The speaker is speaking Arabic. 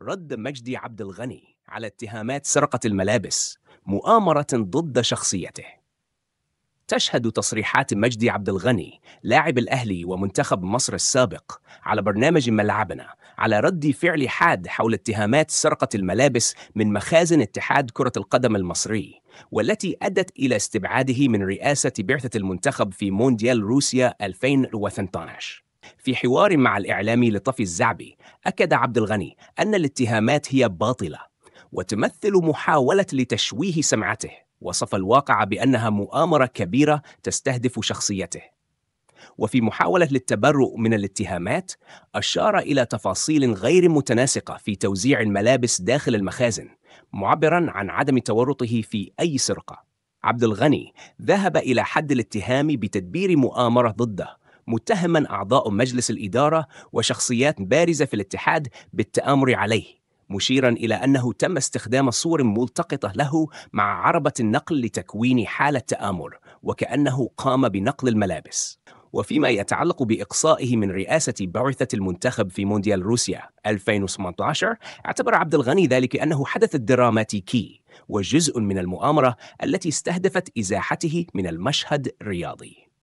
رد مجدي عبد الغني على اتهامات سرقة الملابس مؤامرة ضد شخصيته. تشهد تصريحات مجدي عبد الغني لاعب الأهلي ومنتخب مصر السابق على برنامج ملعبنا على رد فعل حاد حول اتهامات سرقة الملابس من مخازن اتحاد كرة القدم المصري والتي أدت إلى استبعاده من رئاسة بعثة المنتخب في مونديال روسيا 2018 في حوار مع الإعلامي لطفي الزعبي أكد عبد الغني أن الاتهامات هي باطلة وتمثل محاولة لتشويه سمعته وصف الواقع بأنها مؤامرة كبيرة تستهدف شخصيته وفي محاولة للتبرؤ من الاتهامات أشار إلى تفاصيل غير متناسقة في توزيع الملابس داخل المخازن معبرا عن عدم تورطه في أي سرقة عبد الغني ذهب إلى حد الاتهام بتدبير مؤامرة ضده متهما أعضاء مجلس الإدارة وشخصيات بارزة في الاتحاد بالتآمر عليه مشيرا الى انه تم استخدام صور ملتقطه له مع عربه النقل لتكوين حاله تامر وكانه قام بنقل الملابس وفيما يتعلق باقصائه من رئاسه بعثه المنتخب في مونديال روسيا 2018 اعتبر عبد الغني ذلك انه حدث دراماتيكي وجزء من المؤامره التي استهدفت ازاحته من المشهد الرياضي